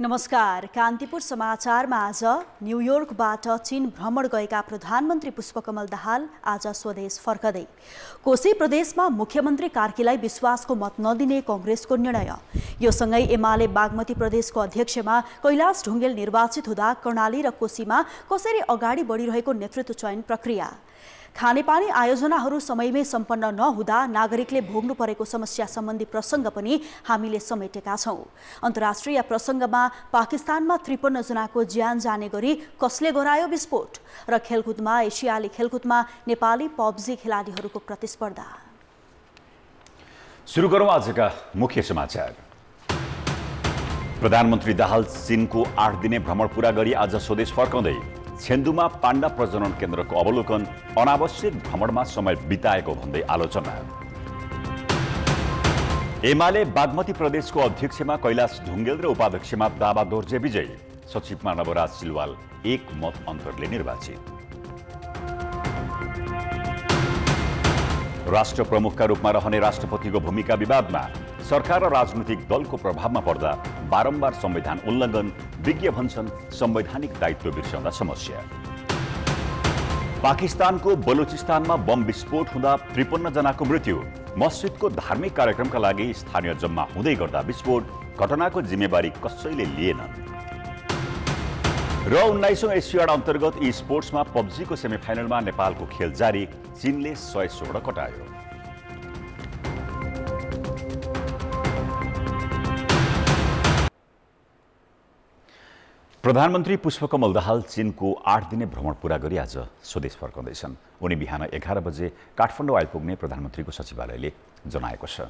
नमस्कार कान्तिपुर समाचारमा आज न्युयोर्कबाट चीन भ्रमण गएका प्रधानमन्त्री पुष्पकमल दाहाल आज स्वदेश फर्कदै कोशी प्रदेशमा मुख्यमन्त्री कार्कीलाई विश्वासको मत नदिने कङ्ग्रेसको निर्णय यो सँगै एमाले बागमती प्रदेशको अध्यक्षमा कैलाश ढुङ्गेल निर्वाचित हुँदा कर्णाली र कोशीमा कसरी अगाडि बढिरहेको नेतृत्व चयन प्रक्रिया खानेपानी आयोजनाहरू समयमै सम्पन्न नहुँदा नागरिकले भोग्नु परेको समस्या सम्बन्धी प्रसङ्ग पनि हामीले समेटेका छौँ अन्तर्राष्ट्रिय प्रसङ्गमा पाकिस्तानमा जनाको ज्यान जाने गरी कसले गरायो विस्फोट र खेलकुदमा एसियाली खेलकुदमा नेपाली पब्जी खेलाडीहरूको प्रतिस्पर्धा सुरु गरौँ आजका मुख्य समाचार प्रधानमन्त्री दाहाल चिनको आठ दिने भ्रमण पुरा गरी आज स्वदेश फर्काउँदै छेन्दुमा पाण्डा प्रजनन केन्द्रको अवलोकन अनावश्यक भ्रमणमा समय बिताएको भन्दै आलोचना एमाले बागमती प्रदेशको अध्यक्षमा कैलाश ढुङ्गेल र उपाध्यक्षमा दावा दोर्जे विजयी सचिवमा नवराज सिलवाल एक मत अन्तरले निर्वाचित राष्ट्र प्रमुखका रूपमा रहने राष्ट्रपतिको भूमिका विवादमा सरकार र राजनैतिक दलको प्रभावमा पर्दा बारम्बार संविधान उल्लङ्घन विज्ञ भन्छन् संवैधानिक दायित्व बिर्साउँदा समस्या पाकिस्तानको बलुचिस्तानमा बम विस्फोट हुँदा जनाको मृत्यु मस्जिदको धार्मिक कार्यक्रमका लागि स्थानीय जम्मा हुँदै गर्दा विस्फोट घटनाको जिम्मेवारी कसैले लिएनन् र उन्नाइसौँ एसियाड अन्तर्गत यी स्पोर्ट्समा पब्जीको सेमिफाइनलमा नेपालको खेल जारी चीनले सय सोह्र कटायो प्रधानमन्त्री पुष्पकमल दाहाल चीनको आठ दिने भ्रमण पूरा गरी आज स्वदेश फर्काउँदैछन् उनी बिहान एघार बजे काठमाडौँ आइपुग्ने प्रधानमन्त्रीको सचिवालयले जनाएको छ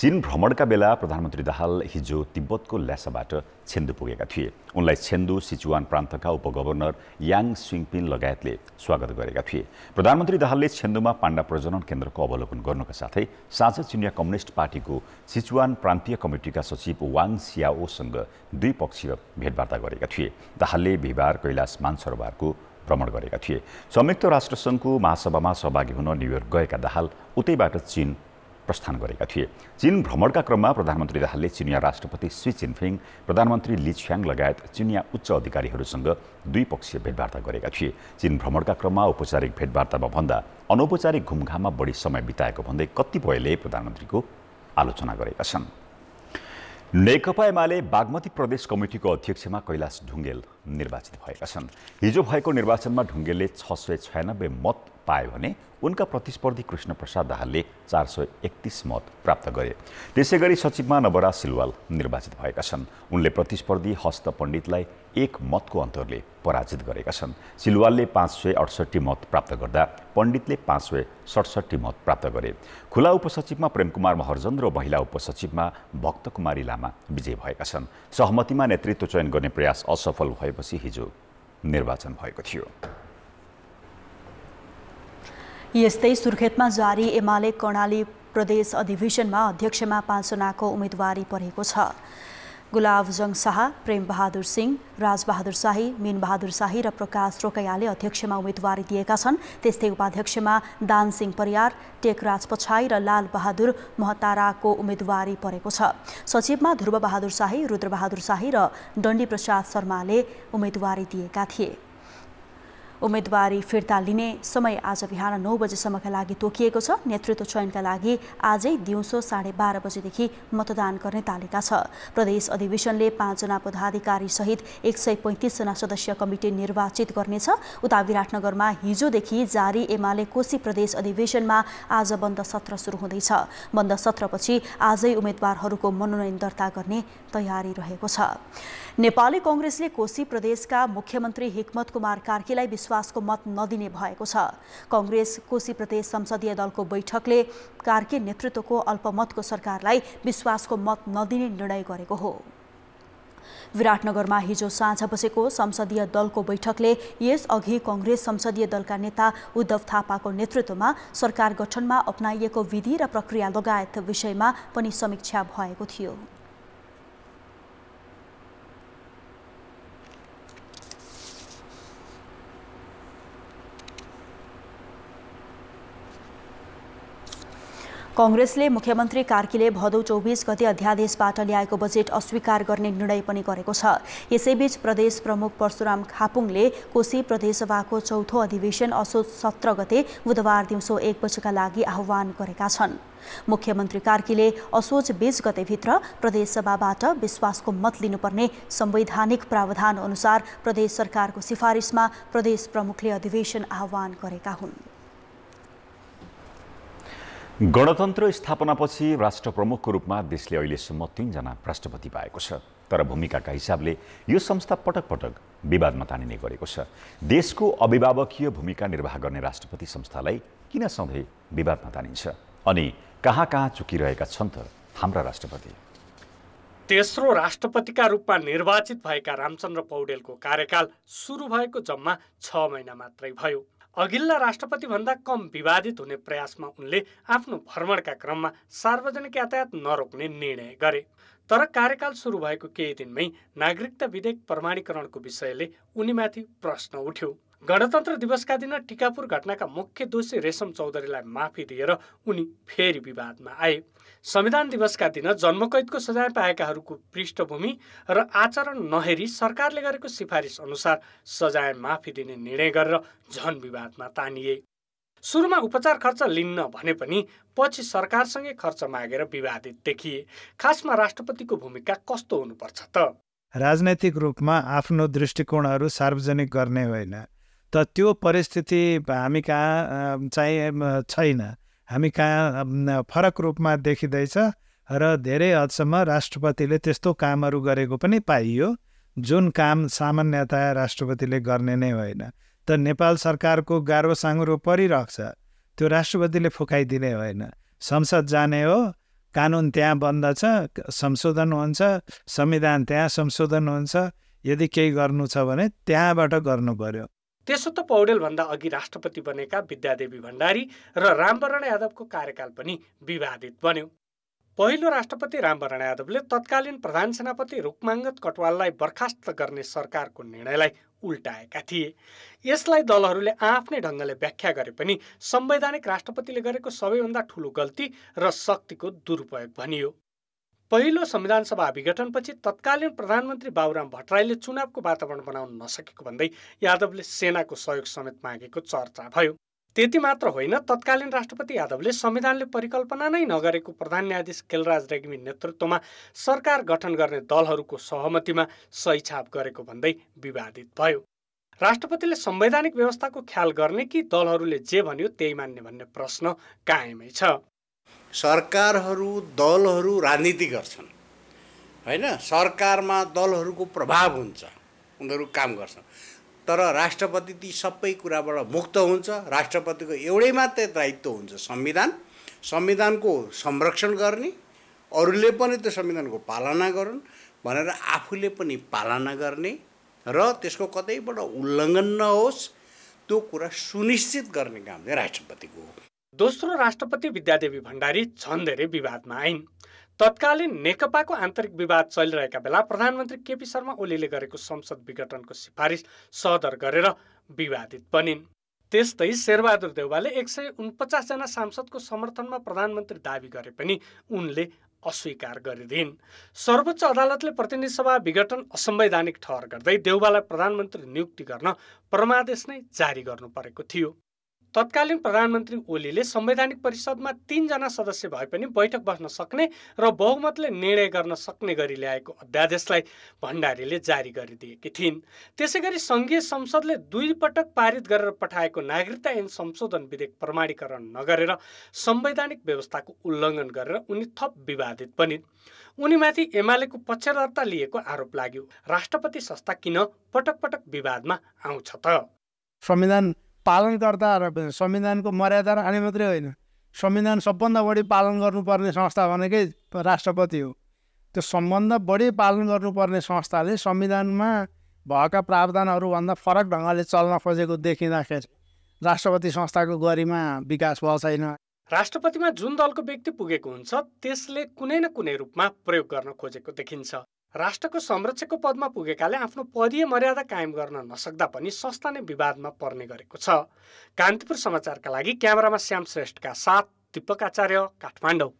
चीन भ्रमणका बेला प्रधानमन्त्री दाहाल हिजो तिब्बतको ल्यासाबाट छेन्दु पुगेका थिए उनलाई छेन्दु सिचुवान प्रान्तका उपगभर्नर याङ स्विङपिन लगायतले स्वागत गरेका थिए प्रधानमन्त्री दाहालले छेन्दुमा पाण्डा प्रजनन केन्द्रको अवलोकन गर्नुका साथै साँझ चिनिया कम्युनिस्ट पार्टीको सिचुवान प्रान्तीय कमिटीका सचिव वाङ सियाओसँग द्विपक्षीय भेटवार्ता गरेका थिए दाहालले बिहिबार कैलाश मानसरोवरको भ्रमण गरेका थिए संयुक्त राष्ट्रसङ्घको महासभामा सहभागी हुन न्युयोर्क गएका दाहाल उतैबाट चीन प्रस्थान गरेका थिए चीन भ्रमणका क्रममा प्रधानमन्त्री दाहालले चिनिया राष्ट्रपति सी चिनफिङ प्रधानमन्त्री छ्याङ लगायत चिनिया उच्च अधिकारीहरूसँग द्विपक्षीय भेटवार्ता गरेका थिए चीन भ्रमणका क्रममा औपचारिक भेटवार्तामा भन्दा अनौपचारिक घुमघाममा बढी समय बिताएको भन्दै कतिपयले प्रधानमन्त्रीको आलोचना गरेका छन् नेकपा एमाले बागमती प्रदेश कमिटीको अध्यक्षमा कैलाश ढुङ्गेल निर्वाचित भएका छन् हिजो भएको निर्वाचनमा ढुङ्गेलले छ सय छयानब्बे मत पायो भने उनका प्रतिस्पर्धी कृष्णप्रसाद दाहालले चार सय एकतिस मत प्राप्त गरे त्यसै गरी सचिवमा नवराज सिलवाल निर्वाचित भएका छन् उनले प्रतिस्पर्धी हस्त पण्डितलाई एक मतको अन्तरले पराजित गरेका छन् सिलवालले पाँच सय अडसट्ठी मत प्राप्त गर्दा पण्डितले पाँच सय सडसट्ठी मत प्राप्त गरे खुला उपसचिवमा प्रेमकुमार महर्जन र महिला उपसचिवमा भक्त कुमारी लामा विजय भएका छन् सहमतिमा नेतृत्व चयन गर्ने प्रयास असफल भएपछि हिजो निर्वाचन भएको थियो यस्तै सुर्खेतमा जारी एमाले कर्णाली प्रदेश अधिवेशनमा अध्यक्षमा पाँचजनाको उम्मेदवारी परेको छ गुलाबजङ शाह प्रेमबहादुर सिंह राजबहादुर शाही मिनबहादुर शाही र प्रकाश रोकैयाले अध्यक्षमा उम्मेदवारी दिएका छन् त्यस्तै उपाध्यक्षमा दानसिंह परियार टेकराज पछाई र लालबहादुर महताराको उम्मेदवारी परेको छ सचिवमा ध्रुवबहादुर शाही रुद्रबहादुर शाही र डण्डी प्रसाद शर्माले उम्मेदवारी दिएका थिए उम्मेदवारी फिर्ता लिने समय आज बिहान नौ बजेसम्मका लागि तोकिएको छ नेतृत्व चयनका लागि आजै दिउँसो साढे बाह्र बजेदेखि मतदान गर्ने तालिका छ प्रदेश अधिवेशनले पाँचजना पदाधिकारी सहित एक सय पैँतिसजना सदस्य कमिटी निर्वाचित गर्नेछ उता विराटनगरमा हिजोदेखि जारी एमाले कोशी प्रदेश अधिवेशनमा आज बन्द सत्र सुरु हुँदैछ बन्द सत्रपछि आजै उम्मेद्वारहरूको मनोनयन दर्ता गर्ने तयारी रहेको छ नेपाली कङ्ग्रेसले कोशी प्रदेशका मुख्यमन्त्री हिक्मत कुमार कार्कीलाई विश्व विश्वासको मत नदिने भएको छ कङ्ग्रेस कोशी प्रदेश संसदीय दलको बैठकले कार्के नेतृत्वको अल्पमतको सरकारलाई विश्वासको मत नदिने निर्णय गरेको हो विराटनगरमा हिजो साँझ बसेको संसदीय दलको बैठकले यसअघि कङ्ग्रेस संसदीय दलका नेता उद्धव थापाको नेतृत्वमा सरकार गठनमा अपनाइएको विधि र प्रक्रिया लगायत विषयमा पनि समीक्षा भएको थियो कङ्ग्रेसले मुख्यमन्त्री कार्कीले भदौ चौबिस गते अध्यादेशबाट ल्याएको बजेट अस्वीकार गर्ने निर्णय पनि गरेको छ यसैबीच प्रदेश प्रमुख परशुराम खापुङले कोशी प्रदेशसभाको चौथो अधिवेशन असोज सत्र गते बुधबार दिउँसो एक बजेका लागि आह्वान गरेका छन् मुख्यमन्त्री कार्कीले असोज बीस गतेभित्र प्रदेशसभाबाट विश्वासको मत लिनुपर्ने संवैधानिक प्रावधान अनुसार प्रदेश सरकारको सिफारिसमा प्रदेश प्रमुखले अधिवेशन आह्वान गरेका हुन् गणतन्त्र स्थापनापछि राष्ट्र प्रमुखको रूपमा देशले अहिलेसम्म तिनजना राष्ट्रपति पाएको छ तर भूमिकाका हिसाबले यो संस्था पटक पटक विवादमा तानिने गरेको छ देशको अभिभावकीय भूमिका निर्वाह गर्ने राष्ट्रपति संस्थालाई किन सधैँ विवादमा तानिन्छ अनि कहाँ कहाँ चुकिरहेका छन् त हाम्रा राष्ट्रपति तेस्रो राष्ट्रपतिका रूपमा निर्वाचित भएका रामचन्द्र पौडेलको कार्यकाल सुरु भएको जम्मा छ महिना मात्रै भयो अघिल्ला राष्ट्रपतिभन्दा कम विवादित हुने प्रयासमा उनले आफ्नो भ्रमणका क्रममा सार्वजनिक यातायात नरोक्ने निर्णय गरे तर कार्यकाल सुरु भएको केही दिनमै नागरिकता विधेयक प्रमाणीकरणको विषयले उनीमाथि प्रश्न उठ्यो गणतन्त्र दिवसका दिन टिकापुर घटनाका मुख्य दोषी रेशम चौधरीलाई माफी दिएर उनी फेरि विवादमा आए संविधान दिवसका दिन जन्मकैदको सजाय पाएकाहरूको पृष्ठभूमि र आचरण नहेरी सरकारले गरेको सिफारिस अनुसार सजाय माफी दिने निर्णय गरेर झन विवादमा तानिए सुरुमा उपचार खर्च लिन्न भने पनि पछि सरकारसँगै खर्च मागेर विवादित देखिए खासमा राष्ट्रपतिको भूमिका कस्तो हुनुपर्छ त राजनैतिक रूपमा आफ्नो दृष्टिकोणहरू सार्वजनिक गर्ने होइन त त्यो परिस्थिति हामी कहाँ चाहिँ छैन हामी कहाँ फरक रूपमा देखिँदैछ र धेरै हदसम्म राष्ट्रपतिले त्यस्तो कामहरू गरेको पनि पाइयो जुन काम सामान्यतया राष्ट्रपतिले गर्ने नै होइन त नेपाल सरकारको गाह्रो साङ्ग्रो परिरहेछ त्यो राष्ट्रपतिले फुकाइदिने होइन संसद जाने हो कानुन त्यहाँ बन्द छ संशोधन हुन्छ संविधान त्यहाँ संशोधन हुन्छ यदि केही गर्नु छ भने त्यहाँबाट गर्नु पऱ्यो त्यसो त पौडेलभन्दा अघि राष्ट्रपति बनेका विद्यादेवी भण्डारी र रामवरण यादवको कार्यकाल पनि विवादित बन्यो पहिलो राष्ट्रपति रामवरण यादवले तत्कालीन प्रधान सेनापति रुकमाङ्गत कटवाललाई बर्खास्त गर्ने सरकारको निर्णयलाई उल्टाएका थिए यसलाई दलहरूले आफ्नै ढङ्गले व्याख्या गरे पनि संवैधानिक राष्ट्रपतिले गरेको सबैभन्दा ठूलो गल्ती र शक्तिको दुरुपयोग भनियो पहिलो संविधान सभा विघटनपछि तत्कालीन प्रधानमन्त्री बाबुराम भट्टराईले चुनावको वातावरण बनाउन नसकेको भन्दै यादवले सेनाको सहयोग समेत मागेको चर्चा भयो त्यति मात्र होइन तत्कालीन राष्ट्रपति यादवले संविधानले परिकल्पना नै नगरेको प्रधान न्यायाधीश केलराज रेग्मी नेतृत्वमा सरकार गठन गर्ने दलहरूको सहमतिमा सही छाप गरेको भन्दै विवादित भयो राष्ट्रपतिले संवैधानिक व्यवस्थाको ख्याल गर्ने कि दलहरूले जे भन्यो त्यही मान्ने भन्ने प्रश्न कायमै छ सरकारहरू दलहरू राजनीति गर्छन् होइन सरकारमा दलहरूको प्रभाव हुन्छ उनीहरू काम गर्छन् तर राष्ट्रपति ती सबै कुराबाट मुक्त हुन्छ राष्ट्रपतिको एउटै मात्रै दायित्व हुन्छ संविधान संविधानको संरक्षण गर्ने अरूले पनि त्यो संविधानको पालना गरून् भनेर आफूले पनि पालना गर्ने र त्यसको कतैबाट उल्लङ्घन नहोस् त्यो कुरा सुनिश्चित गर्ने काम चाहिँ राष्ट्रपतिको हो दोस्रो राष्ट्रपति विद्यादेवी भण्डारी झन् धेरै विवादमा आइन् तत्कालीन नेकपाको आन्तरिक विवाद चलिरहेका बेला प्रधानमन्त्री केपी शर्मा ओलीले गरेको संसद विघटनको सिफारिस सदर गरेर विवादित बनिन् त्यस्तै शेरबहादुर देउवाले एक सय उनपचासजना सांसदको समर्थनमा प्रधानमन्त्री दावी गरे पनि उनले अस्वीकार गरिदिन् सर्वोच्च अदालतले प्रतिनिधि सभा विघटन असंवैधानिक ठहर गर्दै देउवालाई प्रधानमन्त्री नियुक्ति गर्न परमादेश नै जारी गर्नु परेको थियो तत्कालीन प्रधानमन्त्री ओलीले संवैधानिक परिषदमा तीनजना सदस्य भए पनि बैठक बस्न सक्ने र बहुमतले निर्णय गर्न सक्ने गरी ल्याएको अध्यादेशलाई भण्डारीले जारी गरिदिएकी थिइन् त्यसै गरी सङ्घीय संसदले दुई पटक पारित गरेर पठाएको नागरिकता ऐन संशोधन विधेयक प्रमाणीकरण नगरेर संवैधानिक व्यवस्थाको उल्लङ्घन गरेर उनी थप विवादित पनि उनीमाथि एमालेको पक्षधरता लिएको आरोप लाग्यो राष्ट्रपति संस्था किन पटक पटक विवादमा आउँछ त संविधान पालनकर्ता र संविधानको मर्यादा र आने मात्रै होइन संविधान सबभन्दा बढी पालन गर्नुपर्ने संस्था भनेकै राष्ट्रपति हो त्यो सम्बन्ध बढी पालन गर्नुपर्ने संस्थाले संविधानमा भएका प्रावधानहरूभन्दा फरक ढङ्गले चल्न खोजेको देखिँदाखेरि राष्ट्रपति संस्थाको गरिमा विकास भएको छैन राष्ट्रपतिमा जुन दलको व्यक्ति पुगेको हुन्छ त्यसले कुनै न कुनै रूपमा प्रयोग गर्न खोजेको देखिन्छ राष्ट्रको संरक्षकको पदमा पुगेकाले आफ्नो पदीय मर्यादा कायम गर्न नसक्दा पनि संस्था नै विवादमा पर्ने गरेको छ कान्तिपुर समाचारका लागि क्यामेरामा श्याम श्रेष्ठका साथ दिपक आचार्य काठमाडौँ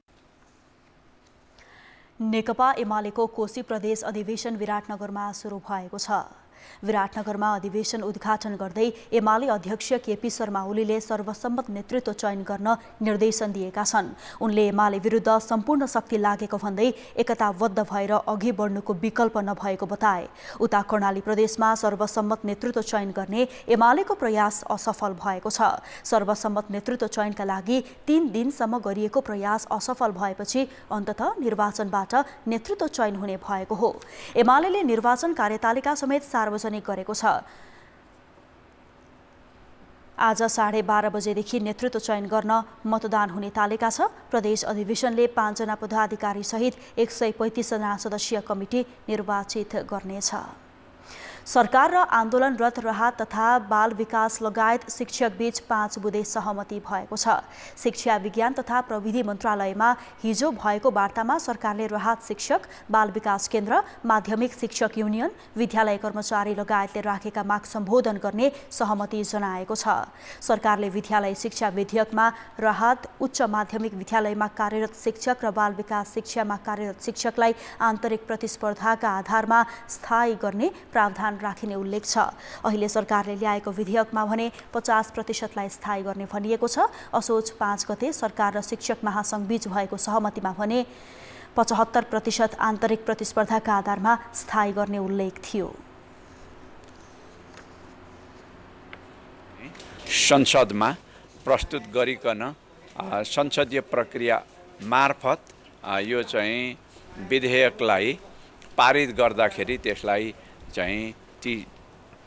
नेकपा एमालेको कोशी प्रदेश अधिवेशन विराटनगरमा सुरु भएको छ विराटनगरमा अधिवेशन उद्घाटन गर्दै एमाले अध्यक्ष केपी शर्मा ओलीले सर्वसम्मत नेतृत्व चयन गर्न निर्देशन दिएका छन् उनले एमाले विरुद्ध सम्पूर्ण शक्ति लागेको भन्दै एकताबद्ध भएर अघि बढ्नुको विकल्प नभएको बताए उता कर्णाली प्रदेशमा सर्वसम्मत नेतृत्व चयन गर्ने एमालेको प्रयास असफल भएको छ सर्वसम्मत नेतृत्व चयनका लागि तीन दिनसम्म गरिएको प्रयास असफल भएपछि अन्तत निर्वाचनबाट नेतृत्व चयन हुने भएको हो एमाले निर्वाचन कार्यतालिका समेत सार सार्वजनिक गरेको छ आज साढे बाह्र बजेदेखि नेतृत्व चयन गर्न मतदान हुने तालेका छ प्रदेश अधिवेशनले पाँचजना पदाधिकारीसहित एक सय पैँतिसजना सदस्यीय कमिटी निर्वाचित गर्नेछ सरकार र आन्दोलनरत राहत तथा बाल विकास लगायत शिक्षक बीच पाँच बुधे सहमति भएको छ शिक्षा विज्ञान तथा प्रविधि मन्त्रालयमा हिजो भएको वार्तामा सरकारले राहत शिक्षक बाल विकास केन्द्र माध्यमिक शिक्षक युनियन विद्यालय कर्मचारी लगायतले राखेका माग सम्बोधन गर्ने सहमति जनाएको छ सरकारले विद्यालय शिक्षा विधेयकमा राहत उच्च माध्यमिक विद्यालयमा कार्यरत शिक्षक र बाल विकास शिक्षामा कार्यरत शिक्षकलाई आन्तरिक प्रतिस्पर्धाका आधारमा स्थायी गर्ने प्रावधान राखिने उल्लेख छ अहिले सरकारले ल्याएको विधेयकमा भने पचास प्रतिशतलाई स्थायी गर्ने भनिएको छ असोज पाँच गते सरकार र शिक्षक महासङ्घ बीच भएको सहमतिमा भने पचहत्तर प्रतिशत आन्तरिक प्रतिस्पर्धाका आधारमा स्थायी गर्ने उल्लेख थियो संसदमा प्रस्तुत गरिकन संसदीय प्रक्रिया मार्फत यो चाहिँ विधेयकलाई पारित गर्दाखेरि त्यसलाई चाहिँ ती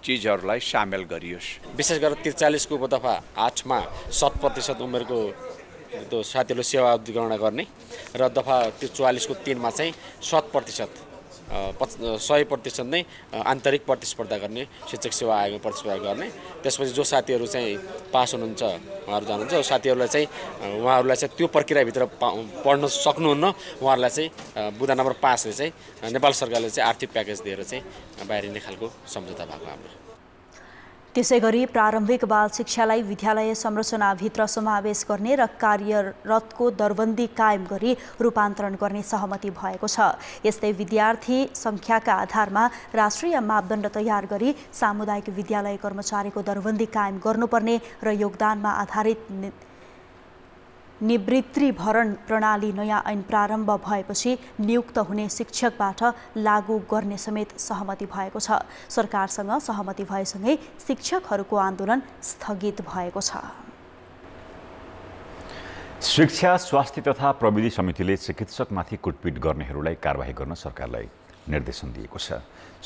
चिजहरूलाई सामेल गरियोस् विशेष गरेर त्रिचालिसको उपदफा आठमा शत प्रतिशत उमेरको त्यो साथीहरू सेवा गणना गर्ने र दफा त्यो चौवालिसको तिनमा चाहिँ शत प्रतिशत पच सय प्रतिशत नै आन्तरिक प्रतिस्पर्धा गर्ने शिक्षक सेवा आयोगमा प्रतिस्पर्धा गर्ने त्यसपछि जो साथीहरू चाहिँ पास हुनुहुन्छ उहाँहरू जानुहुन्छ साथीहरूलाई चाहिँ उहाँहरूलाई चाहिँ त्यो प्रक्रियाभित्र पढ्न सक्नुहुन्न उहाँहरूलाई चाहिँ बुधा नम्बर पाँचले चाहिँ नेपाल सरकारले चाहिँ आर्थिक प्याकेज दिएर चाहिँ बाहिरिने खालको सम्झौता भएको हाम्रो त्यसै गरी प्रारम्भिक बाल शिक्षालाई विद्यालय संरचनाभित्र समावेश गर्ने र कार्यरतको दरबन्दी कायम गरी रूपान्तरण गर्ने सहमति भएको छ यस्तै विद्यार्थी सङ्ख्याका आधारमा राष्ट्रिय मापदण्ड तयार गरी सामुदायिक विद्यालय कर्मचारीको दरबन्दी कायम गर्नुपर्ने र योगदानमा आधारित निवृत्तिभरण प्रणाली नयाँ ऐन प्रारम्भ भएपछि नियुक्त हुने शिक्षकबाट लागू गर्ने समेत सहमति भएको छ सरकारसँग सहमति भएसँगै शिक्षकहरूको आन्दोलन स्थगित भएको छ शिक्षा स्वास्थ्य तथा प्रविधि समितिले चिकित्सकमाथि कुटपिट गर्नेहरूलाई कारवाही गर्न सरकारलाई निर्देशन दिएको छ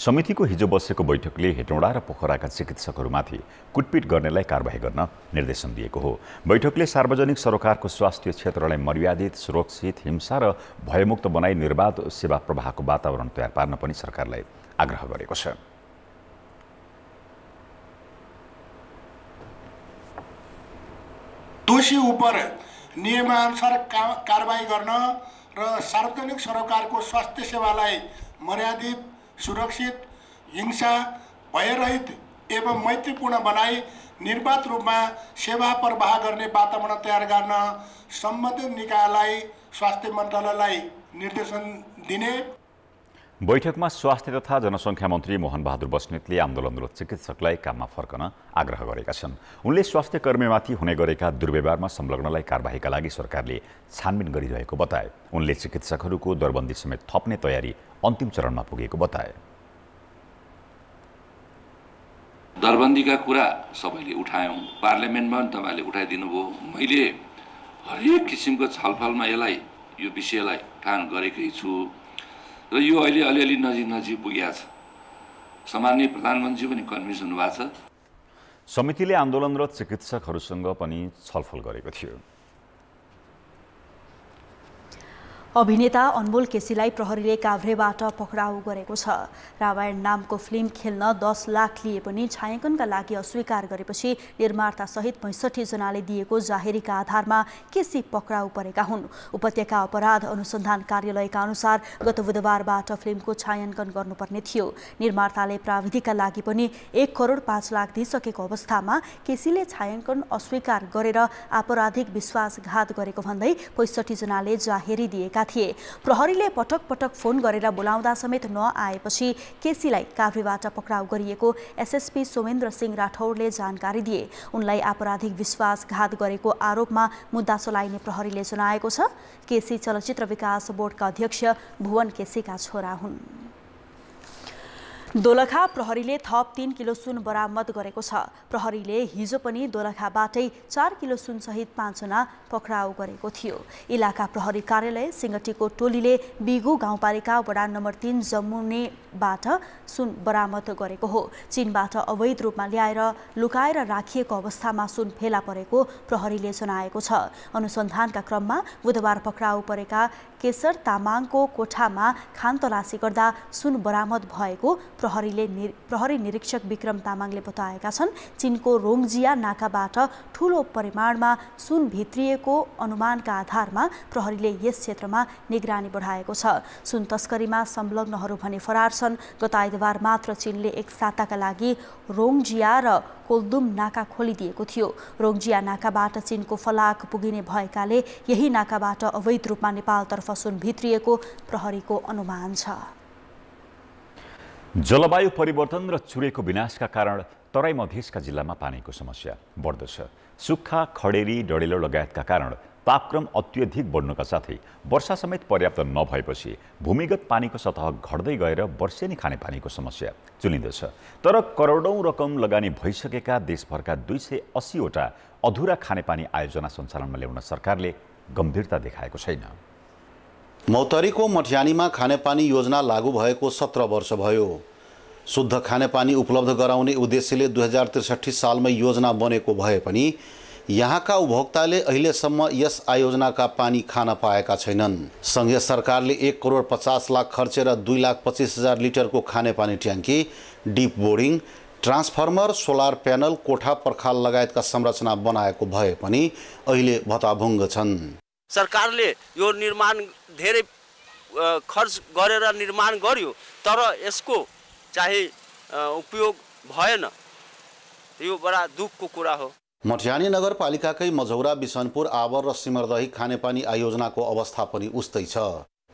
समितिको हिजो बसेको बैठकले हेटौँडा र पोखराका चिकित्सकहरूमाथि कुटपिट गर्नेलाई कारवाही गर्न निर्देशन दिएको हो बैठकले सार्वजनिक सरोकारको स्वास्थ्य क्षेत्रलाई मर्यादित सुरक्षित हिंसा र भयमुक्त बनाई निर्वाध सेवा प्रवाहको वातावरण तयार पार्न पनि सरकारलाई आग्रह गरेको छ दोषी उपर नियमानुसार कारवाही गर्न र सार्वजनिक सरकारको स्वास्थ्य सेवालाई मर्यादित सुरक्षित हिंसा भयरहित एवं मैत्रीपूर्ण बनाई निर्वाध रूपमा सेवा प्रवाह गर्ने वातावरण तयार गर्न सम्बन्धित निकायलाई स्वास्थ्य मन्त्रालयलाई निर्देशन दिने बैठकमा स्वास्थ्य तथा जनसङ्ख्या मन्त्री मोहन बहादुर बस्नेतले आन्दोलनरत चिकित्सकलाई काममा फर्कन आग्रह गरेका छन् उनले स्वास्थ्य कर्मीमाथि हुने गरेका दुर्व्यवहारमा संलग्नलाई कारवाहीका लागि सरकारले छानबिन गरिरहेको बताए उनले चिकित्सकहरूको दरबन्दी समेत थप्ने तयारी अन्तिम चरणमा पुगेको बताए दरबन्दीका कुरा सबैले उठायौँ पार्लियामेन्टमा पनि तपाईँले उठाइदिनुभयो मैले हरेक किसिमको छलफलमा यसलाई यो विषयलाई कान गरेकै छु र यो अहिले अलिअलि नजिक नजिक पुगेको छ सामान्य प्रधानमन्त्री पनि कन्भिन्स हुनुभएको छ समितिले आन्दोलनरत चिकित्सकहरूसँग पनि छलफल गरेको थियो अभिनेता अनमोल केसीलाई प्रहरीले काभ्रेबाट पक्राउ गरेको छ रामायण नामको फिल्म खेल्न दस लाख लिए पनि छायाङ्कनका लागि अस्वीकार गरेपछि निर्मातासहित पैँसठीजनाले दिएको जाहेरीका आधारमा केसी पक्राउ परेका हुन् उपत्यका अपराध अनुसन्धान कार्यालयका अनुसार गत बुधबारबाट फिल्मको छायाङ्कन गर्नुपर्ने थियो निर्माताले प्राविधिकका लागि पनि एक करोड पाँच लाख दिइसकेको अवस्थामा केसीले छायाङ्कन अस्वीकार गरेर आपराधिक विश्वासघात गरेको भन्दै पैँसठीजनाले जाहेरी दिएका थिए प्रहरीले पटक पटक फोन गरेर बोलाउँदा समेत नआएपछि केसीलाई काभ्रेबाट पक्राउ गरिएको एसएसपी सोमेन्द्र सिंह राठौरले जानकारी दिए उनलाई आपराधिक विश्वासघात गरेको आरोपमा मुद्दा चलाइने प्रहरीले जनाएको छ केसी चलचित्र विकास बोर्डका अध्यक्ष भुवन केसीका छोरा हुन् दोलखा प्रहरीले थप तीन किलो सुन बरामद गरेको छ प्रहरीले हिजो पनि दोलखाबाटै चार किलो सुनसहित पाँचजना पक्राउ गरेको थियो इलाका प्रहरी कार्यालय सिङ्गटीको टोलीले बिगु गाउँपालिका वडा नम्बर तिन जमुनेबाट सुन बरामद गरेको हो चिनबाट अवैध रूपमा ल्याएर लुकाएर राखिएको अवस्थामा सुन फेला परेको प्रहरीले जनाएको छ अनुसन्धानका क्रममा बुधबार पक्राउ परेका केशर तामाङको कोठामा खानतलासी गर्दा सुन बरामद भएको प्रहरीले नि प्रहरी निरीक्षक विक्रम तामाङले बताएका छन् चिनको रोङजिया नाकाबाट ठुलो परिमाणमा सुन भित्रिएको अनुमानका आधारमा प्रहरीले यस क्षेत्रमा निगरानी बढाएको छ सुन तस्करीमा संलग्नहरू भने फरार छन् गत आइतबार मात्र चिनले एक साताका लागि रोङजिया र कोलदुम नाका खोलिदिएको थियो रोङ्जिया नाकाबाट चिनको फलाक पुगिने भएकाले यही नाकाबाट अवैध रूपमा नेपालतर्फ सुन भित्रिएको प्रहरीको अनुमान छ जलवायु परिवर्तन र चुरेको विनाशका कारण तराई मधेसका जिल्लामा पानीको समस्या बढ्दछ सुक्खा खडेरी डडेलो लगायतका कारण तापक्रम अत्यधिक बढ्नुका साथै वर्षा समेत पर्याप्त नभएपछि भूमिगत पानीको सतह घट्दै गएर वर्षेनी खानेपानीको समस्या चुलिँदछ तर करोडौँ रकम लगानी भइसकेका देशभरका दुई सय अस्सीवटा अधुरा खानेपानी आयोजना सञ्चालनमा ल्याउन सरकारले गम्भीरता देखाएको छैन मौतरीको मठियानीमा खानेपानी योजना लागू भएको सत्र वर्ष भयो शुद्ध खानेपानी उपलब्ध गराउने उद्देश्यले दुई हजार त्रिसठी सालमै योजना बनेको भए पनि यहाँका उपभोक्ताले अहिलेसम्म यस आयोजनाका पानी खान पाएका छैनन् सङ्घीय सरकारले एक करोड पचास लाख खर्चेर दुई लाख पच्चिस हजार लिटरको खानेपानी ट्याङ्की deep boring transformer solar panel कोठा पर्खाल लगायतका संरचना बनाएको भए पनि अहिले भत्ताभुङ्ग छन् सरकारले यो निर्माण धेरै खर्च गरेर निर्माण गर्यो तर यसको चाहिँ उपयोग भएन यो बडा दुःखको कुरा हो मटियानी नगरपालिकाकै मझौरा बिसनपुर आवर र सिमरदही खानेपानी आयोजनाको अवस्था पनि उस्तै छ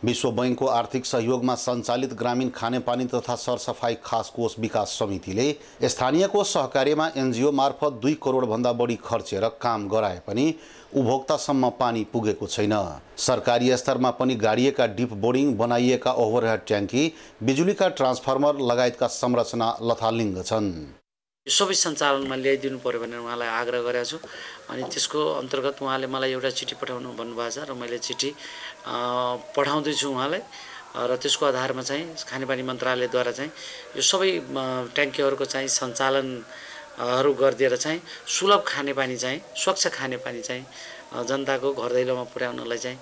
विश्व बैङ्कको आर्थिक सहयोगमा सञ्चालित ग्रामीण खानेपानी तथा सरसफाई खास कोष विकास समितिले स्थानीयको सहकार्यमा एनजिओ मार्फत दुई करोडभन्दा बढी खर्चेर काम गराए पनि उपभोक्तासम्म पानी पुगेको छैन सरकारी स्तरमा पनि गाडिएका डिप बोर्डिङ बनाइएका ओभरहेड ट्याङ्की बिजुलीका ट्रान्सफर्मर लगायतका संरचना लथालिङ्ग छन् यो सबै सञ्चालनमा ल्याइदिनु पऱ्यो भनेर उहाँलाई आग्रह गरेको छु अनि त्यसको अन्तर्गत उहाँले मलाई एउटा चिठी पठाउनु भन्नुभएको छ र मैले चिठी पठाउँदैछु उहाँलाई र त्यसको आधारमा चाहिँ खानेपानी मन्त्रालयद्वारा चाहिँ यो सबै ट्याङ्कीहरूको चाहिँ सञ्चालनहरू गरिदिएर चाहिँ सुलभ खानेपानी चाहिँ स्वच्छ खानेपानी चाहिँ जनताको घर दैलोमा पुर्याउनलाई चाहिँ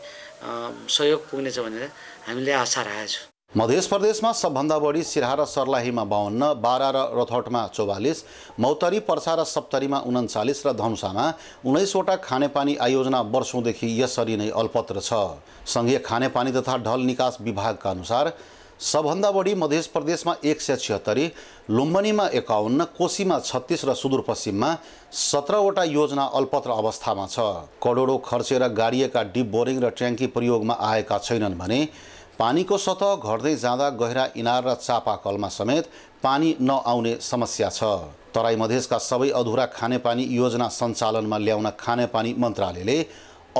सहयोग पुग्नेछ भनेर हामीले आशा राखेको छु मध्य प्रदेशमा सबभन्दा बढी सिराहा र सर्लाहीमा बाहन्न बाह्र र रथौटमा चौवालिस मौतरी पर्सा र सप्तरीमा उन्चालिस र धनुषामा उन्नाइसवटा खानेपानी आयोजना वर्षौँदेखि यसरी नै अल्पत्र छ सङ्घीय खानेपानी तथा ढल निकास विभागका अनुसार सबभन्दा बढी मध्य प्रदेशमा एक सय छिहत्तरी लुम्बनीमा एकाउन्न कोशीमा छत्तिस र सुदूरपश्चिममा सत्रवटा योजना अल्पत्र अवस्थामा छ करोडौँ खर्चेर गाडिएका डिप बोरिङ र ट्याङ्की प्रयोगमा आएका छैनन् भने पानीको सतह घट्दै जाँदा गहिरा इनार र चापाकलमा समेत पानी नआउने समस्या छ तराई मधेसका सबै अधुरा खानेपानी योजना सञ्चालनमा ल्याउन खानेपानी मन्त्रालयले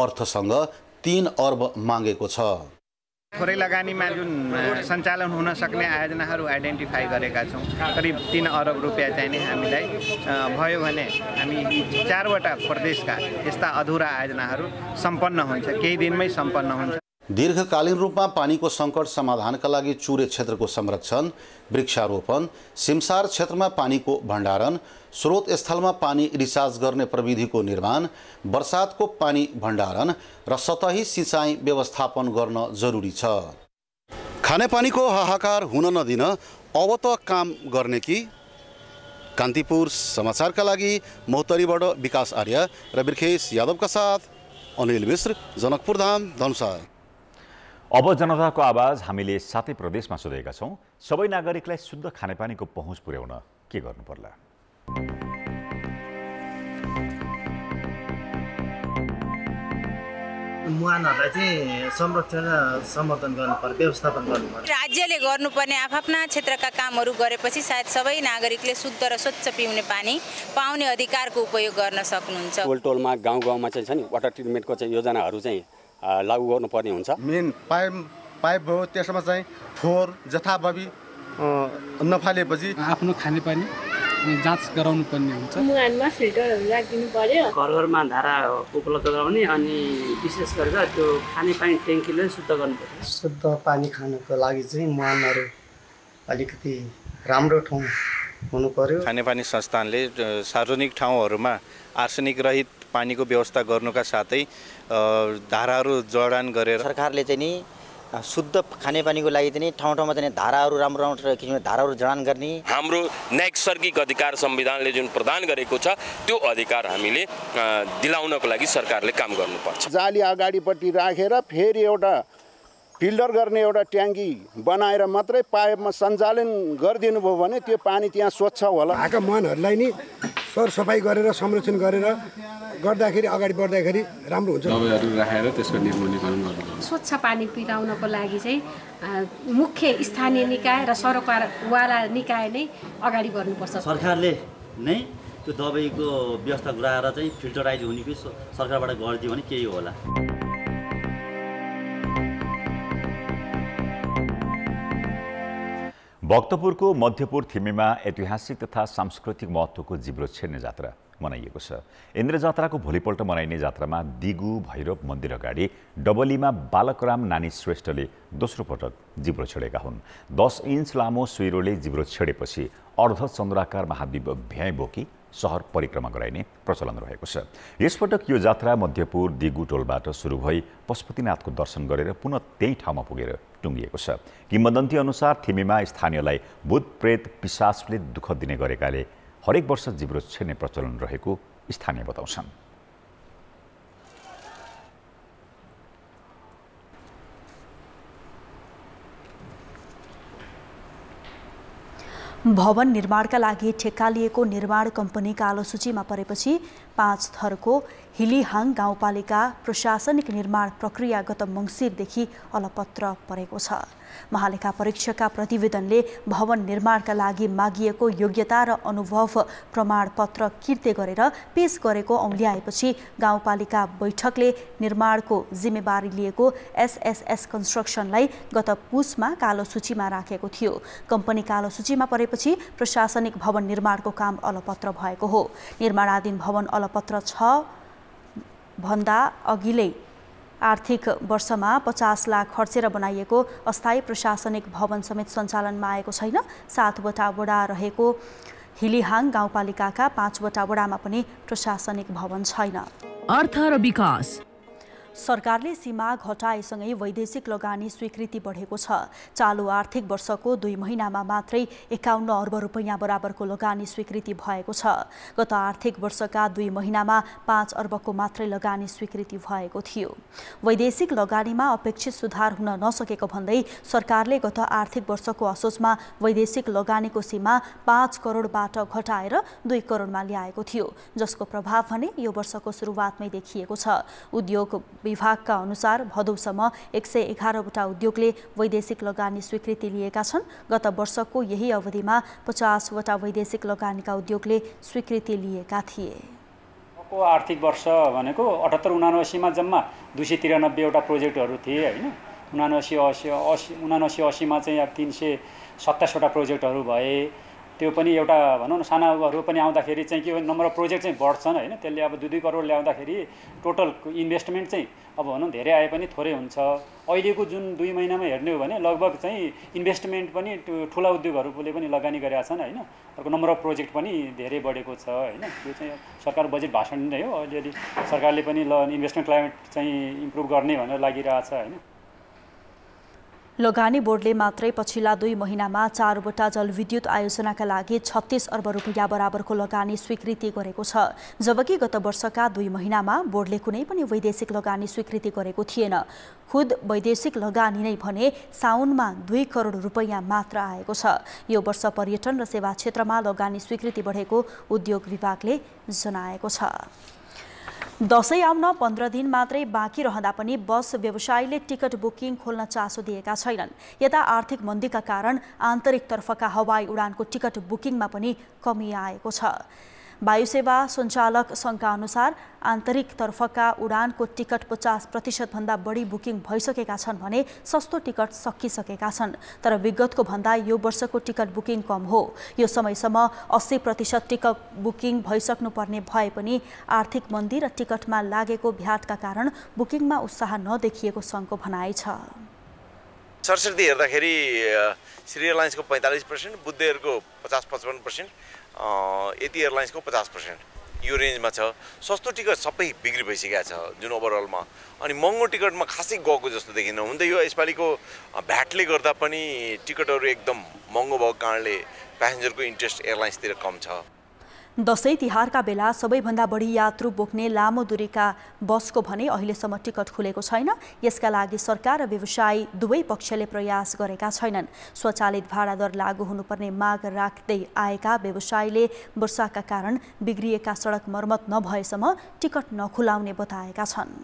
अर्थसँग तिन अर्ब मागेको छ थोरै लगानीमा जुन सञ्चालन हुन सक्ने आयोजनाहरू आइडेन्टिफाई गरेका छौँ करिब तिन अरब रुपियाँ चाहिने हामीलाई भयो भने हामी चारवटा प्रदेशका यस्ता अधुरा आयोजनाहरू सम्पन्न हुन्छ केही दिनमै सम्पन्न हुन्छ दीर्घकालीन रूपमा पानीको सङ्कट समाधानका लागि चुरे क्षेत्रको संरक्षण वृक्षारोपण सिमसार क्षेत्रमा पानीको भण्डारण स्रोत स्थलमा पानी रिचार्ज गर्ने प्रविधिको निर्माण बर्सातको पानी भण्डारण र सतही सिँचाइ व्यवस्थापन गर्न जरुरी छ खानेपानीको हाहाकार हुन नदिन अब त काम गर्ने कि कान्तिपुर समाचारका लागि मोहतरीबाट विकास आर्य र बिर्खेश यादवका साथ अनिल मिश्र जनकपुरधाम धनुषा अब जनताको आवाज हामीले सातै प्रदेशमा सोधेका छौँ सबै नागरिकलाई शुद्ध खानेपानीको पहुँच पुर्याउन के गर्नु पर्ला राज्यले गर्नुपर्ने आफ्ना क्षेत्रका कामहरू गरेपछि सायद सबै नागरिकले शुद्ध र स्वच्छ पिउने पानी पाउने अधिकारको उपयोग गर्न सक्नुहुन्छ टोल टोलमा गाउँ गाउँमा चाहिँ छ नि वाटर ट्रिटमेन्टको चाहिँ योजनाहरू चाहिँ लागु गर्नुपर्ने हुन्छ मेन पाइप पाइप भयो त्यसमा चाहिँ फोहोर जथाभावी नफालेपछि आफ्नो खानेपानी जाँच गराउनु पर्ने हुन्छ मुहानमा फिल्टरहरू राखिदिनु पर्यो घर घरमा धारा उपलब्ध गराउने अनि विशेष गरेर त्यो खानेपानी ट्याङ्कीले शुद्ध गर्नुपर्छ शुद्ध पानी खानुको लागि चाहिँ मुहानहरू अलिकति राम्रो ठाउँ हुनु पर्यो खानेपानी संस्थानले सार्वजनिक ठाउँहरूमा आर्सनिक रहित पानीको व्यवस्था गर्नुका साथै धाराहरू जडान गरेर सरकारले चाहिँ नि शुद्ध खानेपानीको लागि चाहिँ ठाउँ ठाउँमा चाहिँ धाराहरू राम्रो राम्रो किसिमको धाराहरू जडान गर्ने हाम्रो नैसर्गिक अधिकार संविधानले जुन प्रदान गरेको छ त्यो अधिकार हामीले दिलाउनको लागि सरकारले काम गर्नुपर्छ जाली अगाडिपट्टि राखेर फेरि एउटा फिल्टर गर्ने एउटा ट्याङ्की बनाएर मात्रै पाइपमा सञ्चालन गरिदिनु भयो भने त्यो पानी त्यहाँ स्वच्छ होला ढाका मनहरूलाई नि सरसफाइ गरेर संरक्षण गरेर गर्दाखेरि अगाडि बढ्दाखेरि राम्रो हुन्छ दबाईहरू राखेर त्यसको निर्मूलीकरण गर्नु स्वच्छ पानी पिलाउनको लागि चाहिँ मुख्य स्थानीय निकाय र सरकारवाला निकाय नै अगाडि बढ्नुपर्छ सरकारले नै त्यो दबाईको व्यवस्था गराएर चाहिँ फिल्टराइज हुने सरकारबाट गरिदियो भने केही होला भक्तपुरको मध्यपुर थिमेमा ऐतिहासिक तथा सांस्कृतिक महत्त्वको जिब्रो छेड्ने जात्रा मनाइएको छ इन्द्र जात्राको भोलिपल्ट मनाइने जात्रामा दिगु भैरव मन्दिर अगाडि डबलीमा बालकराम नानी श्रेष्ठले दोस्रो पटक जिब्रो छेडेका हुन् दस इन्च लामो सुइरोले जिब्रो छेडेपछि अर्धचन्द्राकार महाद्वीप भ्याई बोकी सहर परिक्रमा गराइने प्रचलन रहेको छ यसपटक यो जात्रा मध्यपुर दिगु टोलबाट सुरु भई पशुपतिनाथको दर्शन गरेर पुनः त्यही ठाउँमा पुगेर टुङ्गिएको छ किम्बदन्ती अनुसार थिमीमा स्थानीयलाई भूत प्रेत पिसासले दुःख दिने गरेकाले हरेक वर्ष जिब्रो छिर्ने प्रचलन रहेको स्थानीय बताउँछन् भवन निर्माणका लागि ठेक्का लिएको निर्माण कम्पनी कालो सूचीमा परेपछि पाँच थरको हिलिहाङ गाउँपालिका प्रशासनिक निर्माण प्रक्रिया गत मङ्सिरदेखि अलपत्र परेको छ महालेखा परीक्षकका प्रतिवेदनले भवन निर्माणका लागि मागिएको योग्यता र अनुभव प्रमाणपत्र किर्ते गरेर पेश गरेको औल्याएपछि गाउँपालिका बैठकले निर्माणको जिम्मेवारी लिएको एसएसएस कन्स्ट्रक्सनलाई गत पुसमा कालो सूचीमा राखेको थियो कम्पनी कालो सूचीमा परेपछि प्रशासनिक भवन निर्माणको काम अलपत्र भएको हो निर्माणाधीन भवन अलपत्र छ भन्दा अघिल्लै आर्थिक वर्षमा पचास लाख खर्चेर बनाइएको अस्थायी प्रशासनिक भवन समेत सञ्चालनमा आएको छैन सातवटा वडा रहेको हिलिहाङ गाउँपालिकाका पाँचवटा वडामा पनि प्रशासनिक भवन छैन अर्थ र विकास सरकारले सीमा घटाएसँगै वैदेशिक लगानी स्वीकृति बढेको छ चालु आर्थिक वर्षको दुई महिनामा मात्रै एकाउन्न अर्ब रुपैयाँ बराबरको लगानी स्वीकृति भएको छ गत आर्थिक वर्षका दुई महिनामा पाँच अर्बको मात्रै लगानी स्वीकृति भएको थियो वैदेशिक लगानीमा अपेक्षित सुधार हुन नसकेको भन्दै सरकारले गत आर्थिक वर्षको असोजमा वैदेशिक लगानीको सीमा पाँच करोडबाट घटाएर दुई करोडमा ल्याएको थियो जसको प्रभाव भने यो वर्षको सुरुवातमै देखिएको छ उद्योग विभागका अनुसार भदौसम्म एक सय एघारवटा उद्योगले वैदेशिक लगानी स्वीकृति लिएका छन् गत वर्षको यही अवधिमा पचासवटा वैदेशिक लगानीका उद्योगले स्वीकृति लिएका थिए को आर्थिक वर्ष भनेको अठहत्तर उनासीमा जम्मा दुई सय त्रियानब्बेवटा प्रोजेक्टहरू थिए होइन उनासी असी असी उनासी असीमा चाहिँ अब तिन सय सत्ताइसवटा प्रोजेक्टहरू भए त्यो पनि एउटा भनौँ न सानाहरू पनि आउँदाखेरि चाहिँ के नम्बर अफ प्रोजेक्ट चाहिँ बढ्छन् होइन त्यसले अब दुई दुई करोड ल्याउँदाखेरि टोटल इन्भेस्टमेन्ट चाहिँ अब भनौँ धेरै आए पनि थोरै हुन्छ अहिलेको जुन दुई महिनामा हेर्ने हो भने लगभग चाहिँ इन्भेस्टमेन्ट पनि ठुला उद्योगहरूले पनि लगानी गरेका छन् होइन अर्को नम्बर अफ प्रोजेक्ट पनि धेरै बढेको छ होइन त्यो चाहिँ सरकार बजेट भाषण नै हो अलिअलि सरकारले पनि ल इन्भेस्टमेन्ट क्लाइमेट चाहिँ इम्प्रुभ गर्ने भनेर लागिरहेछ होइन लगानी बोर्डले मात्रै पछिल्ला दुई महिनामा चारवटा जलविद्युत आयोजनाका लागि छत्तिस अर्ब रुपियाँ बराबरको लगानी स्वीकृति गरेको छ जबकि गत वर्षका दुई महिनामा बोर्डले कुनै पनि वैदेशिक लगानी स्वीकृति गरेको थिएन खुद वैदेशिक लगानी नै भने साउनमा दुई करोड रुपैयाँ मात्र आएको छ यो वर्ष पर्यटन र सेवा क्षेत्रमा लगानी स्वीकृति बढेको उद्योग विभागले जनाएको छ दसैँ आउन पन्ध्र दिन मात्रै बाँकी रहँदा पनि बस व्यवसायीले टिकट बुकिङ खोल्न चासो दिएका छैनन् यता आर्थिक मन्दीका कारण आन्तरिकतर्फका हवाई उडानको टिकट बुकिङमा पनि कमी आएको छ वायुसेवा सञ्चालक सङ्घका अनुसार आन्तरिक तर्फका उडानको टिकट पचास प्रतिशतभन्दा बढी बुकिङ भइसकेका छन् भने सस्तो टिकट सकिसकेका छन् तर विगतको भन्दा यो वर्षको टिकट बुकिङ कम हो यो समयसम्म अस्सी प्रतिशत टिकट बुकिङ भइसक्नुपर्ने भए पनि आर्थिक मन्दी र टिकटमा लागेको भ्याटका कारण बुकिङमा उत्साह नदेखिएको सङ्घको भनाइ छ सरस्वती हेर्दाखेरि श्री एयरलाइन्सको पैँतालिस पर्सेन्ट बुद्धहरूको पचास पचपन्न पर्सेन्ट यति एयरलाइन्सको पचास पर्सेन्ट यो रेन्जमा छ सस्तो टिकट सबै बिक्री भइसकेको छ जुन ओभरअलमा अनि महँगो टिकटमा खासै गएको जस्तो देखिनँ हुन त यो यसपालिको भ्याटले गर्दा पनि टिकटहरू एकदम महँगो भएको कारणले प्यासेन्जरको इन्ट्रेस्ट एयरलाइन्सतिर कम छ दसैँ तिहारका बेला सबैभन्दा बढी यात्रु बोक्ने लामो दूरीका बसको भने अहिलेसम्म टिकट खुलेको छैन यसका लागि सरकार र व्यवसायी दुवै पक्षले प्रयास गरेका छैनन् स्वचालित भाडा दर लागू हुनुपर्ने माग राख्दै आएका व्यवसायीले वर्षाका कारण बिग्रिएका सडक मर्मत नभएसम्म टिकट नखुलाउने बताएका छन्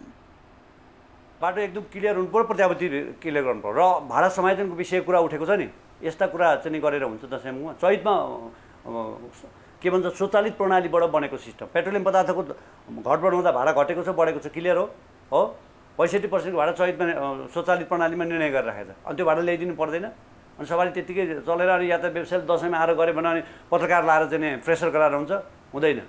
बाटो एकदम क्लियर हुनु पऱ्यो प्रजापति क्लियर गर्नु पऱ्यो र भाडा समायोजनको विषय कुरा उठेको छ नि यस्ता कुरा चाहिँ गरेर हुन्छ दसैँमा चैतमा के भन्छ स्वचालित प्रणालीबाट बनेको सिस्टम पेट्रोलियम पदार्थको घटबड हुँदा भाडा घटेको छ बढेको छ क्लियर हो हो पैँसठी पर्सेन्टको भाडा चयितमा स्वचालित प्रणालीमा निर्णय गरिराखेको छ अनि त्यो भाडा ल्याइदिनु पर्दैन अनि सवारी त्यत्तिकै चलेर अनि या त व्यवसाय दसैँमा आएर गऱ्यो भने अनि पत्रकार लाएर चाहिँ प्रेसर गराएर हुन्छ हुँदैन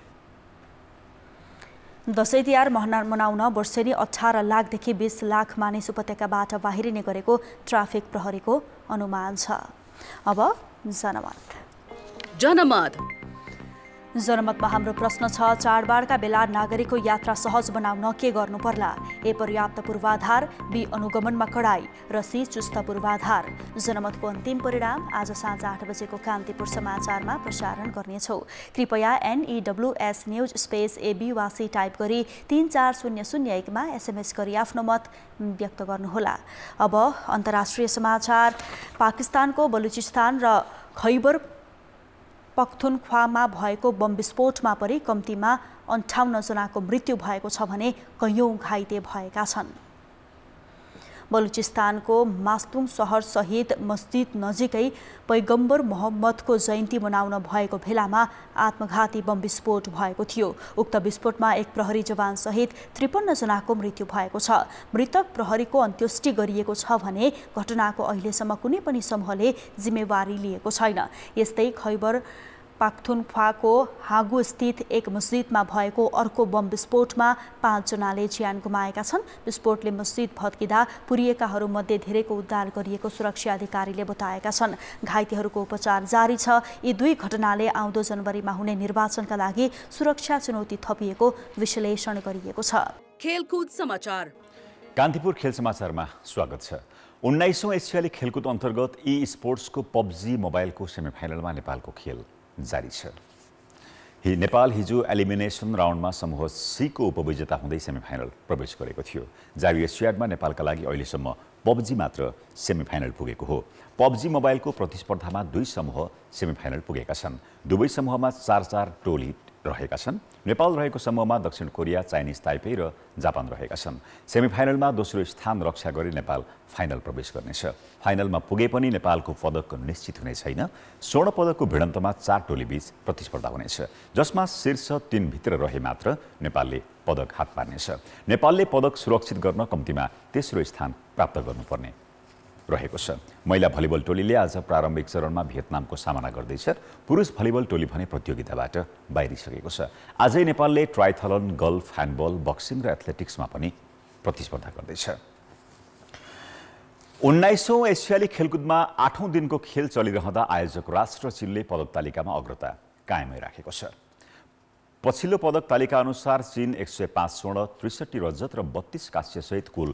दसैँ तिहार महना मनाउन वर्षेनी अठार लाखदेखि बिस लाख मानिस उपत्यकाबाट बाहिरिने गरेको ट्राफिक प्रहरीको अनुमान छ अब जनमत जनमत जनमतमा हाम्रो प्रश्न छ चाडबाडका बेला नागरिकको यात्रा सहज बनाउन के पर्ला ए पर्याप्त पूर्वाधार बी अनुगमनमा कडाई र सी चुस्त पूर्वाधार जनमतको अन्तिम परिणाम आज साँझ आठ बजेको कान्तिपुर समाचारमा प्रसारण गर्नेछौ कृपया एनइडब्ल्युएस न्युज स्पेस एबी वा सी टाइप गरी तिन चार शून्य शून्य एकमा एसएमएस गरी आफ्नो मत व्यक्त गर्नुहोला अब अन्तर्राष्ट्रिय समाचार पाकिस्तानको बलुचिस्तान र खैबर पख्थुनख्वामा भएको बम विस्फोटमा पनि कम्तीमा अन्ठाउन्नजनाको मृत्यु भएको छ भने कैयौँ घाइते भएका छन् बलुचिस्तानको मास्तुम सहरसहित मस्जिद नजिकै पैगम्बर मोहम्मदको जयन्ती मनाउन भएको बेलामा आत्मघाती बम विस्फोट भएको थियो उक्त विस्फोटमा एक प्रहरी जवानसहित त्रिपन्नजनाको मृत्यु भएको छ मृतक प्रहरीको अन्त्येष्टि गरिएको छ भने घटनाको अहिलेसम्म कुनै पनि समूहले जिम्मेवारी लिएको छैन यस्तै खैबर पाक्थुनख्वाको हागुस्थित एक मस्जिदमा भएको अर्को बम विस्फोटमा पाँचजनाले ज्यान गुमाएका छन् विस्फोटले मस्जिद भत्किँदा पुरिएकाहरूमध्ये धेरैको उद्धार गरिएको सुरक्षा अधिकारीले बताएका छन् घाइतेहरूको उपचार जारी छ यी दुई घटनाले आउँदो जनवरीमा हुने निर्वाचनका लागि सुरक्षा चुनौती थपिएको विश्लेषण गरिएको छ खेलकुद समाचार कान्तिपुर खेल समाचारमा स्वागत छ उन्नाइसौँ एसियाली खेलकुद अन्तर्गत ई स्पोर्ट्सको पब्जी मोबाइलको सेमिफाइनलमा नेपालको खेल जारी छ हि नेपाल हिजो एलिमिनेसन राउन्डमा समूह सीको उपविजेता हुँदै सेमिफाइनल प्रवेश गरेको थियो जारी एसियाडमा नेपालका लागि अहिलेसम्म पब्जी मात्र सेमिफाइनल पुगेको हो पब्जी मोबाइलको प्रतिस्पर्धामा दुई समूह सेमिफाइनल पुगेका छन् दुवै समूहमा चार चार टोली रहेका छन् नेपाल रहेको समूहमा दक्षिण कोरिया चाइनिज ताइपे र जापान रहेका छन् सेमिफाइनलमा दोस्रो स्थान रक्षा गरी नेपाल फाइनल प्रवेश गर्नेछ फाइनलमा पुगे पनि नेपालको पदक निश्चित हुने छैन स्वर्ण पदकको भिडन्तमा चार टोलीबीच प्रतिस्पर्धा हुनेछ जसमा शीर्ष तिनभित्र रहे मात्र नेपालले पदक हात पार्नेछ नेपालले पदक सुरक्षित गर्न कम्तीमा तेस्रो स्थान प्राप्त गर्नुपर्ने रहेको छ महिला भलिबल टोलीले आज प्रारम्भिक चरणमा भियतनामको सामना गर्दैछ पुरुष भलिबल टोली भने प्रतियोगिताबाट बाहिरिसकेको छ आजै नेपालले ट्राइथलन गल्फ ह्यान्डबल बक्सिङ र एथलेटिक्समा पनि प्रतिस्पर्धा गर्दैछ उन्नाइसौँ एसियाली खेलकुदमा आठौँ दिनको खेल चलिरहँदा आयोजक राष्ट्र चिनले पदक तालिकामा अग्रता कायमै राखेको छ पछिल्लो पदक तालिका अनुसार चिन एक सय पाँच स्वर्ण त्रिसठी रजत र बत्तीस काश्यसहित कुल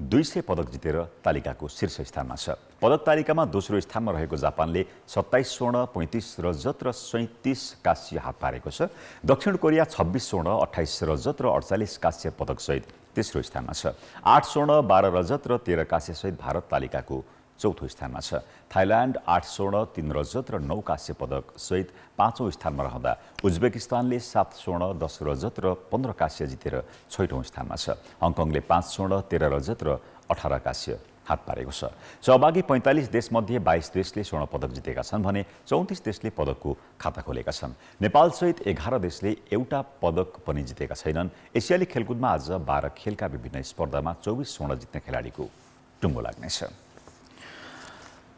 दुई सय पदक जितेर तालिकाको शीर्ष स्थानमा छ पदक तालिकामा दोस्रो स्थानमा रहेको जापानले सत्ताइस स्वर्ण पैँतिस रजत र सैँतिस काँस्य हात पारेको छ दक्षिण कोरिया छब्बिस स्वर्ण अठाइस रजत र अडचालिस काँस्य पदकसहित तेस्रो स्थानमा छ आठ स्वर्ण बाह्र रजत र तेह्र काँस्यसहित भारत तालिकाको चौथो स्थानमा छ थाइल्यान्ड आठ स्वर्ण तिन रजत र नौ काँस्य पदक सहित पाँचौँ स्थानमा रहँदा उज्बेकिस्तानले सात स्वर्ण दस रजत र पन्ध्र काँस्य जितेर छैटौँ स्थानमा छ हङकङले पाँच स्वर्ण तेह्र रजत र अठार काँस्य हात पारेको छ सहभागी पैँतालिस देशमध्ये बाइस देशले स्वर्ण पदक जितेका छन् भने चौतिस देशले पदकको खाता खोलेका छन् नेपालसहित एघार देशले एउटा पदक पनि जितेका छैनन् एसियाली खेलकुदमा आज बाह्र खेलका विभिन्न स्पर्धामा चौबिस स्वर्ण जित्ने खेलाडीको टुङ्गो लाग्नेछ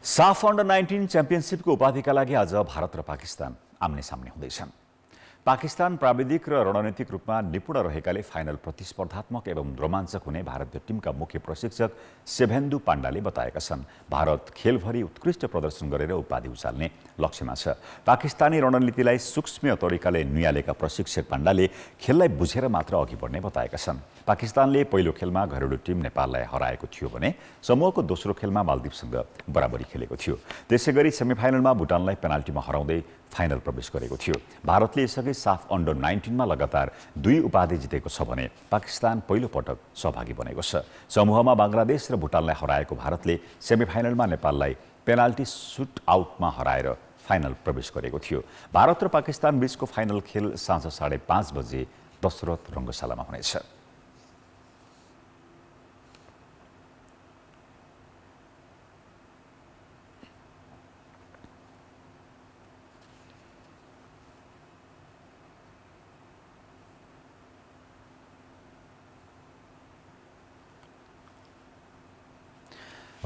साफ अन्डर नाइन्टिन च्याम्पियनसिपको उपाधिका लागि आज भारत र पाकिस्तान आम्ने सामने हुँदैछन् पाकिस्तान प्राविधिक र रणनीतिक रूपमा निपुण रहेकाले फाइनल प्रतिस्पर्धात्मक एवं रोमाञ्चक हुने भारतीय टिमका मुख्य प्रशिक्षक सेभेन्दु पाण्डाले बताएका छन् भारत खेलभरि उत्कृष्ट प्रदर्शन गरेर उपाधि उचाल्ने लक्ष्यमा छ पाकिस्तानी रणनीतिलाई सूक्ष्म तरिकाले नुयालेका प्रशिक्षक पाण्डाले खेललाई बुझेर मात्र अघि बढ्ने बताएका छन् पाकिस्तानले पहिलो खेलमा घरेलु टिम नेपाललाई हराएको थियो भने समूहको दोस्रो खेलमा मालदिपसँग बराबरी खेलेको थियो त्यसै गरी सेमिफाइनलमा भुटानलाई पेनाल्टीमा हराउँदै फाइनल प्रवेश गरेको थियो भारतले यसअघि भारतले साफ अन्डर नाइन्टिनमा लगातार दुई उपाधि जितेको छ भने पाकिस्तान पहिलो पटक सहभागी बनेको छ समूहमा बङ्गलादेश र भुटानलाई हराएको भारतले सेमिफाइनलमा नेपाललाई पेनाल्टी सुट आउटमा हराएर फाइनल प्रवेश गरेको थियो भारत र पाकिस्तान बीचको फाइनल खेल साँझ साढे पाँच बजे दशरथ रङ्गशालामा हुनेछ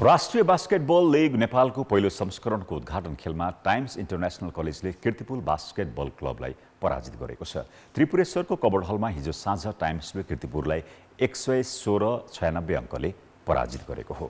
राष्ट्रिय बास्केटबल लिग नेपालको पहिलो संस्करणको उद्घाटन खेलमा टाइम्स इन्टरनेसनल कलेजले किर्तिपुल बास्केटबल क्लबलाई पराजित गरेको छ त्रिपुरेश्वरको कबड हलमा हिजो साँझ टाइम्सले किर्तिपुरलाई एक सय सोह्र छयानब्बे अङ्कले पराजित गरेको हो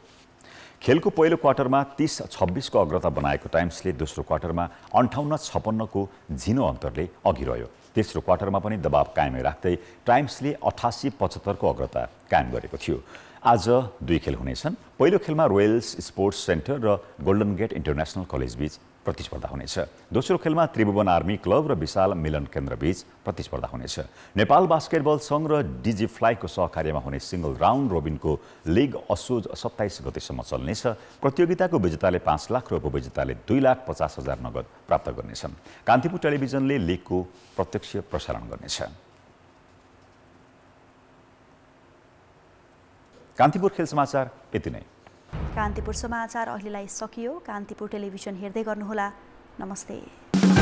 खेलको पहिलो क्वार्टरमा तिस छब्बिसको अग्रता बनाएको टाइम्सले दोस्रो क्वार्टरमा अन्ठाउन्न छपन्नको झिनो अन्तरले अघि रह्यो तेस्रो क्वार्टरमा पनि दबाब कायमै राख्दै टाइम्सले अठासी पचहत्तरको अग्रता कायम गरेको थियो आज दुई खेल हुनेछन् पहिलो खेलमा रोयल्स स्पोर्ट्स सेन्टर र गोल्डन गेट इन्टरनेसनल कलेजबीच प्रतिस्पर्धा हुनेछ दोस्रो खेलमा त्रिभुवन आर्मी क्लब र विशाल मिलन केन्द्रबीच प्रतिस्पर्धा हुनेछ नेपाल बास्केटबल सङ्घ र डिजी फ्लाइको सहकार्यमा हुने सिङ्गल राउन्ड रोबिनको लिग असोज सत्ताइस गतेसम्म चल्नेछ प्रतियोगिताको विजेताले पाँच लाख र उपविजेताले दुई लाख पचास हजार नगद प्राप्त गर्नेछन् कान्तिपुर टेलिभिजनले लिगको प्रत्यक्ष प्रसारण गर्नेछ कान्तिपुर खेल समाचार यति नै कान्तिपुर समाचार अहिलेलाई सकियो कान्तिपुर टेलिभिजन हेर्दै गर्नुहोला नमस्ते